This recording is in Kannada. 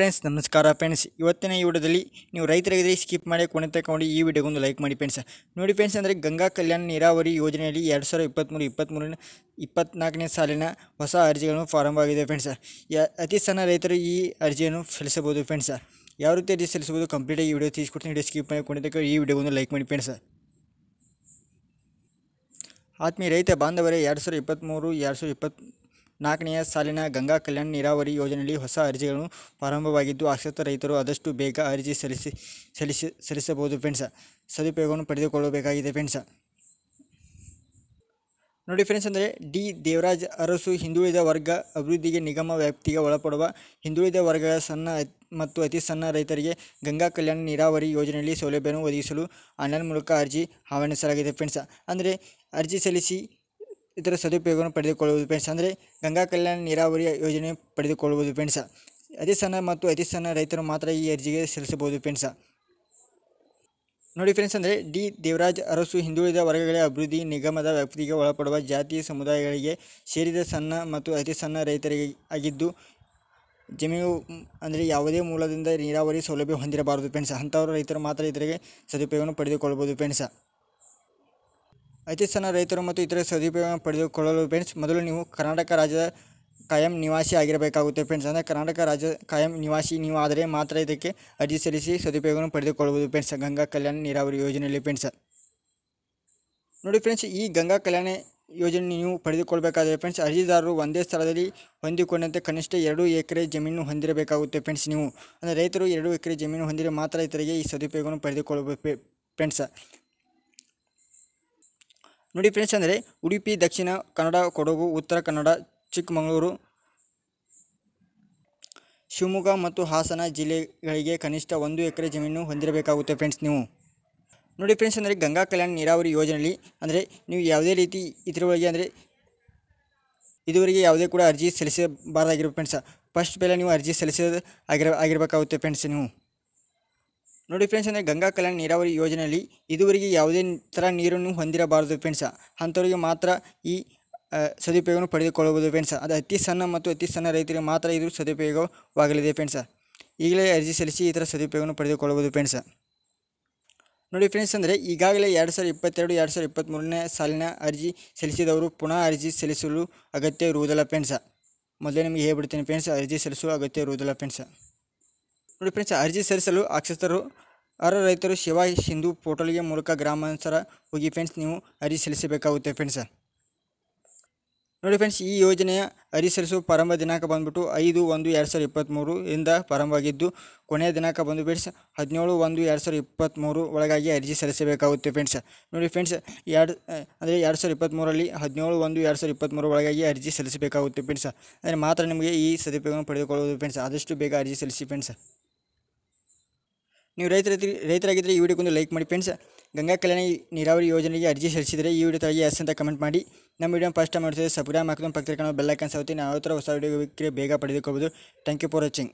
ಫ್ರೆಂಡ್ಸ್ ನಮಸ್ಕಾರ ಫ್ರೆಂಡ್ಸ್ ಇವತ್ತಿನ ಈ ವಿಡಿಯೋದಲ್ಲಿ ನೀವು ರೈತರಿಗೆ ಸ್ಕಿಪ್ ಮಾಡಿ ಕೊನೆ ತಗೊಂಡು ಈ ವಿಡಿಯೋಗೊಂದು ಲೈಕ್ ಮಾಡಿ ಫ್ರೆಂಡ್ಸ್ ನೋಡಿ ಫ್ರೆಂಡ್ಸ್ ಅಂದರೆ ಗಂಗಾ ಕಲ್ಯಾಣ ನೀರಾವರಿ ಯೋಜನೆಯಲ್ಲಿ ಎರಡು ಸಾವಿರ ಇಪ್ಪತ್ತ್ಮೂರು ಇಪ್ಪತ್ತ್ಮೂರನ ಇಪ್ಪತ್ನಾಲ್ಕನೇ ಸಾಲಿನ ಹೊಸ ಅರ್ಜಿಗಳನ್ನು ಫಾರಂ ಆಗಿದೆ ಫ್ರೆಂಡ್ಸ್ ಅತಿ ಸಣ್ಣ ರೈತರು ಈ ಅರ್ಜಿಯನ್ನು ಸಲ್ಲಿಸಬಹುದು ಫ್ರೆಂಡ್ಸ್ ಯಾವ ರೀತಿ ಅರ್ಜಿ ಸಲ್ಲಿಸಬಹುದು ಕಂಪ್ಲೀಟಾಗಿ ಈ ವಿಡಿಯೋ ತಿಳಿಸ್ಕೊಡ್ತೀನಿ ವಿಡಿಯೋ ಸ್ಕಿಪ್ ಮಾಡಿ ಕೊನೆ ತಗೊಂಡು ಈ ವಿಡಿಯೋಗೊಂದು ಲೈಕ್ ಮಾಡಿ ಫ್ರೆಂಡ್ಸ್ ಆತ್ಮೀಯ ರೈತ ಬಾಂಧವರೇ ಎರಡು ಸಾವಿರ ಇಪ್ಪತ್ತ್ಮೂರು ಎರಡು ಸಾವಿರ ಇಪ್ಪತ್ತು ನಾಲ್ಕನೆಯ ಸಾಲಿನ ಗಂಗಾ ಕಲ್ಯಾಣ ನೀರಾವರಿ ಯೋಜನೆಯಲ್ಲಿ ಹೊಸ ಅರ್ಜಿಗಳನ್ನು ಪ್ರಾರಂಭವಾಗಿದ್ದು ಆಸಕ್ತ ರೈತರು ಆದಷ್ಟು ಬೇಗ ಅರ್ಜಿ ಸಲ್ಲಿಸಿ ಸಲ್ಲಿಸಿ ಸಲ್ಲಿಸಬಹುದು ಫ್ರೆಂಡ್ಸ ಸದುಪಯೋಗವನ್ನು ಪಡೆದುಕೊಳ್ಳಬೇಕಾಗಿದೆ ಫ್ರೆಂಡ್ಸ ನೋಡಿ ಫ್ರೆಂಡ್ಸ್ ಅಂದರೆ ಡಿ ದೇವರಾಜ್ ಅರಸು ಹಿಂದುಳಿದ ವರ್ಗ ಅಭಿವೃದ್ಧಿಗೆ ನಿಗಮ ವ್ಯಾಪ್ತಿಗೆ ಒಳಪಡುವ ಹಿಂದುಳಿದ ವರ್ಗಗಳ ಸಣ್ಣ ಮತ್ತು ಅತಿ ಸಣ್ಣ ರೈತರಿಗೆ ಗಂಗಾ ಕಲ್ಯಾಣ ನೀರಾವರಿ ಯೋಜನೆಯಲ್ಲಿ ಸೌಲಭ್ಯವನ್ನು ಒದಗಿಸಲು ಆನ್ಲೈನ್ ಮೂಲಕ ಅರ್ಜಿ ಆಹ್ವಾನಿಸಲಾಗಿದೆ ಫ್ರೆಂಡ್ಸ ಅಂದರೆ ಅರ್ಜಿ ಸಲ್ಲಿಸಿ ಇದರ ಸದುಪಯೋಗವನ್ನು ಪಡೆದುಕೊಳ್ಳುವುದು ಫ್ರೆಂಡ್ಸ್ ಅಂದರೆ ಗಂಗಾ ಕಲ್ಯಾಣ ನೀರಾವರಿ ಯೋಜನೆ ಪಡೆದುಕೊಳ್ಳುವುದು ಫ್ರೆಂಡ್ಸ್ ಅತಿ ಸಣ್ಣ ಮತ್ತು ಅತಿ ಸಣ್ಣ ರೈತರು ಮಾತ್ರ ಈ ಅರ್ಜಿಗೆ ಸಲ್ಲಿಸಬಹುದು ಫ್ರೆಂಡ್ಸ್ ನೋಡಿ ಫ್ರೆಂಡ್ಸ್ ಅಂದರೆ ಡಿ ದೇವರಾಜ್ ಅರಸು ಹಿಂದುಳಿದ ವರ್ಗಗಳ ಅಭಿವೃದ್ಧಿ ನಿಗಮದ ವ್ಯಾಪ್ತಿಗೆ ಒಳಪಡುವ ಜಾತಿ ಸಮುದಾಯಗಳಿಗೆ ಸೇರಿದ ಸಣ್ಣ ಮತ್ತು ಅತಿ ಸಣ್ಣ ರೈತರಿಗೆ ಆಗಿದ್ದು ಜಮೀನು ಅಂದರೆ ಯಾವುದೇ ಮೂಲದಿಂದ ನೀರಾವರಿ ಸೌಲಭ್ಯ ಹೊಂದಿರಬಾರದು ಫ್ರೆಂಡ್ಸ್ ಅಂಥವರು ರೈತರು ಮಾತ್ರ ಇದರಿಗೆ ಸದುಪಯೋಗವನ್ನು ಪಡೆದುಕೊಳ್ಳಬಹುದು ಫ್ರೆಂಡ್ಸ ಅತಿ ಸಣ್ಣ ರೈತರು ಮತ್ತು ಇತರ ಸದುಪಯೋಗ ಪಡೆದುಕೊಳ್ಳಲು ಫ್ರೆಂಡ್ಸ್ ಮೊದಲು ನೀವು ಕರ್ನಾಟಕ ರಾಜ್ಯದ ಕಾಯಂ ನಿವಾಸಿ ಆಗಿರಬೇಕಾಗುತ್ತೆ ಫ್ರೆಂಡ್ಸ್ ಅಂದರೆ ಕರ್ನಾಟಕ ರಾಜ್ಯ ಕಾಯಂ ನಿವಾಸಿ ನೀವು ಆದರೆ ಮಾತ್ರ ಇದಕ್ಕೆ ಅರ್ಜಿ ಸಲ್ಲಿಸಿ ಸದುಪಯೋಗವನ್ನು ಪಡೆದುಕೊಳ್ಳಬಹುದು ಫ್ರೆಂಡ್ಸ್ ಗಂಗಾ ಕಲ್ಯಾಣ ನೀರಾವರಿ ಯೋಜನೆಯಲ್ಲಿ ಫ್ರೆಂಡ್ಸ್ ನೋಡಿ ಫ್ರೆಂಡ್ಸ್ ಈ ಗಂಗಾ ಕಲ್ಯಾಣ ಯೋಜನೆ ನೀವು ಪಡೆದುಕೊಳ್ಬೇಕಾದರೆ ಫ್ರೆಂಡ್ಸ್ ಅರ್ಜಿದಾರರು ಒಂದೇ ಸ್ಥಳದಲ್ಲಿ ಹೊಂದಿಕೊಂಡಂತೆ ಕನಿಷ್ಠ ಎರಡು ಎಕರೆ ಜಮೀನು ಹೊಂದಿರಬೇಕಾಗುತ್ತೆ ಫ್ರೆಂಡ್ಸ್ ನೀವು ಅಂದರೆ ರೈತರು ಎರಡು ಎಕರೆ ಜಮೀನು ಹೊಂದಿದರೆ ಮಾತ್ರ ಇತರಿಗೆ ಈ ಸದುಪಯೋಗವನ್ನು ಪಡೆದುಕೊಳ್ಳಬೇಕು ಫ್ರೆಂಡ್ಸ್ ನೋಡಿ ಫ್ರೆಂಡ್ಸ್ ಅಂದರೆ ಉಡುಪಿ ದಕ್ಷಿಣ ಕನ್ನಡ ಕೊಡಗು ಉತ್ತರ ಕನ್ನಡ ಚಿಕ್ಕಮಗಳೂರು ಶಿವಮೊಗ್ಗ ಮತ್ತು ಹಾಸನ ಜಿಲ್ಲೆಗಳಿಗೆ ಕನಿಷ್ಠ ಒಂದು ಎಕರೆ ಜಮೀನು ಹೊಂದಿರಬೇಕಾಗುತ್ತೆ ಫ್ರೆಂಡ್ಸ್ ನೀವು ನೋಡಿ ಫ್ರೆಂಡ್ಸ್ ಅಂದರೆ ಗಂಗಾ ಕಲ್ಯಾಣ ನೀರಾವರಿ ಯೋಜನೆಯಲ್ಲಿ ಅಂದರೆ ನೀವು ಯಾವುದೇ ರೀತಿ ಇದರೊಳಗೆ ಅಂದರೆ ಇದುವರೆಗೆ ಯಾವುದೇ ಕೂಡ ಅರ್ಜಿ ಸಲ್ಲಿಸಬಾರದಾಗಿರೋ ಫ್ರೆಂಡ್ಸ್ ಫಸ್ಟ್ ಬೆಲೆ ನೀವು ಅರ್ಜಿ ಸಲ್ಲಿಸೋದು ಆಗಿರ ಆಗಿರಬೇಕಾಗುತ್ತೆ ಫ್ರೆಂಡ್ಸ್ ನೀವು ನೋಡಿ ಫ್ರೆಂಡ್ಸ್ ಅಂದರೆ ಗಂಗಾ ಕಲ್ಯಾಣ ನೀರಾವರಿ ಯೋಜನೆಯಲ್ಲಿ ಇದುವರೆಗೆ ಯಾವುದೇ ಥರ ನೀರನ್ನು ಹೊಂದಿರಬಾರದು ಫ್ರೆಂಡ್ಸ್ ಅಂಥವರಿಗೆ ಮಾತ್ರ ಈ ಸದುಪಯೋಗವನ್ನು ಪಡೆದುಕೊಳ್ಳಬಹುದು ಫ್ರೆಂಡ್ಸ್ ಅದು ಅತಿ ಸಣ್ಣ ಮತ್ತು ಅತಿ ಸಣ್ಣ ರೈತರಿಗೆ ಮಾತ್ರ ಇದು ಸದುಪಯೋಗವಾಗಲಿದೆ ಫ್ರೆಂಡ್ಸ ಈಗಲೇ ಅರ್ಜಿ ಸಲ್ಲಿಸಿ ಈ ಥರ ಸದುಪಯೋಗವನ್ನು ಪಡೆದುಕೊಳ್ಳಬಹುದು ಫ್ರೆಂಡ್ಸ್ ನೋಡಿ ಫ್ರೆಂಡ್ಸ್ ಅಂದರೆ ಈಗಾಗಲೇ ಎರಡು ಸಾವಿರದ ಇಪ್ಪತ್ತೆರಡು ಎರಡು ಸಾವಿರದ ಇಪ್ಪತ್ತ್ಮೂರನೇ ಸಾಲಿನ ಅರ್ಜಿ ಸಲ್ಲಿಸಿದವರು ಪುನಃ ಅರ್ಜಿ ಸಲ್ಲಿಸಲು ಅಗತ್ಯ ಇರುವುದಿಲ್ಲ ಫ್ರೆಂಡ್ಸ ಮೊದಲೇ ನಿಮಗೆ ಹೇಳ್ಬಿಡ್ತೀನಿ ಫ್ರೆಂಡ್ಸ್ ಅರ್ಜಿ ಸಲ್ಲಿಸಲು ಅಗತ್ಯ ಇರುವುದಿಲ್ಲ ಫ್ರೆಂಡ್ಸ ನೋಡಿ ಫ್ರೆಂಡ್ಸ್ ಅರ್ಜಿ ಸಲ್ಲಿಸಲು ಅಕ್ಷತರು ಅರ್ಹ ರೈತರು ಶಿವ ಸಿಂಧು ಪೋರ್ಟಲ್ಗೆ ಮೂಲಕ ಗ್ರಾಮಾಂತರ ಹೋಗಿ ಫ್ರೆಂಡ್ಸ್ ನೀವು ಅರ್ಜಿ ಸಲ್ಲಿಸಬೇಕಾಗುತ್ತೆ ಫ್ರೆಂಡ್ಸ್ ನೋಡಿ ಫ್ರೆಂಡ್ಸ್ ಈ ಯೋಜನೆಯ ಅರ್ಜಿ ಸಲ್ಲಿಸುವ ಪ್ರಾರಂಭ ದಿನಾಂಕ ಬಂದುಬಿಟ್ಟು ಐದು ಒಂದು ಎರಡು ಸಾವಿರದ ಇಪ್ಪತ್ತ್ಮೂರು ಇಂದ ಪ್ರಾರಂಭವಾಗಿದ್ದು ಕೊನೆಯ ದಿನಾಂಕ ಬಂದು ಫ್ರೆಂಡ್ಸ್ ಹದಿನೇಳು ಒಂದು ಎರಡು ಸಾವಿರದ ಇಪ್ಪತ್ತ್ಮೂರು ಒಳಗಾಗಿ ಅರ್ಜಿ ಸಲ್ಲಿಸಬೇಕಾಗುತ್ತೆ ಫ್ರೆಂಡ್ಸ್ ನೋಡಿ ಫ್ರೆಂಡ್ಸ್ ಎರಡು ಅಂದರೆ ಎರಡು ಸಾವಿರದ ಇಪ್ಪತ್ತ್ಮೂರಲ್ಲಿ ಹದಿನೇಳು ಒಂದು ಎರಡು ಸಾವಿರದ ಇಪ್ಪತ್ತ್ಮೂರು ಒಳಗಾಗಿ ಅರ್ಜಿ ಸಲ್ಲಿಸಬೇಕಾಗುತ್ತೆ ಫ್ರೆಂಡ್ಸ್ ಅಂದರೆ ಮಾತ್ರ ನಿಮಗೆ ಈ ಸದುಪಯೋಗವನ್ನು ಪಡೆದುಕೊಳ್ಳುವುದು ಫ್ರೆಂಡ್ಸ್ ಆದಷ್ಟು ಬೇಗ ಅರ್ಜಿ ಸಲ್ಲಿಸಿ ಫ್ರೆಂಡ್ಸ್ ನೀವು ರೈತರ ರೈತರಾಗಿದ್ದರೆ ಈ ವಿಡಿಯೋಗೊಂದು ಲೈಕ್ ಮಾಡಿ ಫ್ರೆಂಡ್ಸ್ ಗಂಗಾ ಕಲ್ಯಾಣ ನೀರಾವರಿ ಯೋಜನೆಗೆ ಅರ್ಜಿ ಸಲ್ಲಿಸಿದರೆ ಈ ವಿಡಿಯೋ ತಳಗೆ ಎಸ್ ಅಂತ ಕಮೆಂಟ್ ಮಾಡಿ ನಮ್ಮ ವಿಡಿಯೋ ಫಸ್ಟ್ ಮಾಡ್ತಿದ್ರೆ ಸಬ್ಸ್ಕ್ರೈಬ್ ಹಾಕಿದ್ರೆ ಪಕ್ಕದ ಕಾಣೋ ಬೆಲ್ಲೈಕನ್ ನಾವು ಯಾವ ಹೊಸ ವಿಡಿಯೋ ಬೇಗ ಪಡೆದುಕೋಬೋದು ಥ್ಯಾಂಕ್ ಯು ಫಾರ್ ವಾಚಿಂಗ್